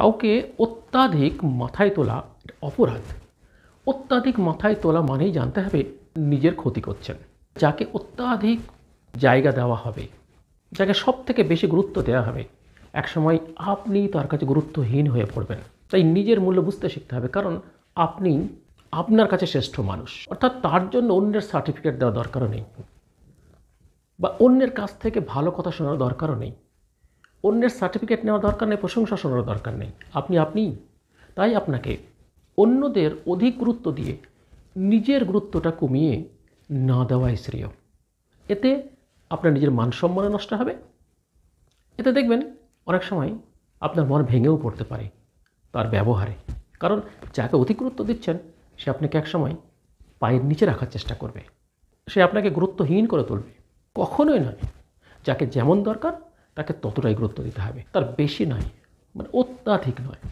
কাউকে অত্যাধিক মাথায় তোলা অপরাধ অত্যাধিক মাথায় তোলা মানেই জানতে হবে নিজের ক্ষতি করছেন যাকে অত্যাধিক জায়গা দেওয়া হবে যাকে সব থেকে বেশি গুরুত্ব দেওয়া হবে একসময় আপনি তার কাছে গুরুত্বহীন হয়ে পড়বেন তাই নিজের মূল্য বুঝতে শিখতে হবে কারণ আপনি আপনার কাছে শ্রেষ্ঠ মানুষ অর্থাৎ তার জন্য অন্যের সার্টিফিকেট দেওয়া দরকারও নেই বা অন্যের কাছ থেকে ভালো কথা শোনার দরকারও নেই অন্যের সার্টিফিকেট নেওয়া দরকার নেই প্রশংসা শোনার দরকার নেই আপনি আপনি তাই আপনাকে অন্যদের অধিক গুরুত্ব দিয়ে নিজের গুরুত্বটা কমিয়ে না দেওয়াই শ্রেয় এতে আপনার নিজের মান সম্মানে নষ্ট হবে এতে দেখবেন অনেক সময় আপনার মন ভেঙেও পড়তে পারে তার ব্যবহারে কারণ যাকে অধিক গুরুত্ব দিচ্ছেন সে আপনাকে একসময় পায়ের নিচে রাখার চেষ্টা করবে সে আপনাকে গুরুত্বহীন করে তুলবে কখনোই নয় যাকে যেমন দরকার তাকে ততটাই গুরুত্ব দিতে হবে তার বেশি নয় মানে অত্যাধিক নয়